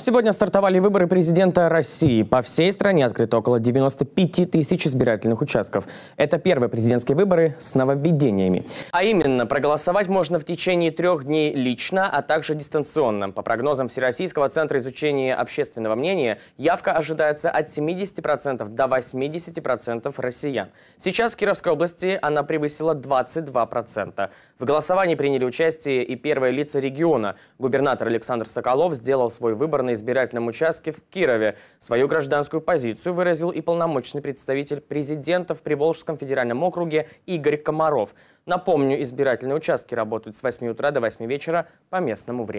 Сегодня стартовали выборы президента России. По всей стране открыто около 95 тысяч избирательных участков. Это первые президентские выборы с нововведениями. А именно, проголосовать можно в течение трех дней лично, а также дистанционно. По прогнозам Всероссийского центра изучения общественного мнения, явка ожидается от 70% до 80% россиян. Сейчас в Кировской области она превысила 22%. В голосовании приняли участие и первые лица региона. Губернатор Александр Соколов сделал свой выбор на избирательном участке в Кирове. Свою гражданскую позицию выразил и полномочный представитель президента в Приволжском федеральном округе Игорь Комаров. Напомню, избирательные участки работают с 8 утра до 8 вечера по местному времени.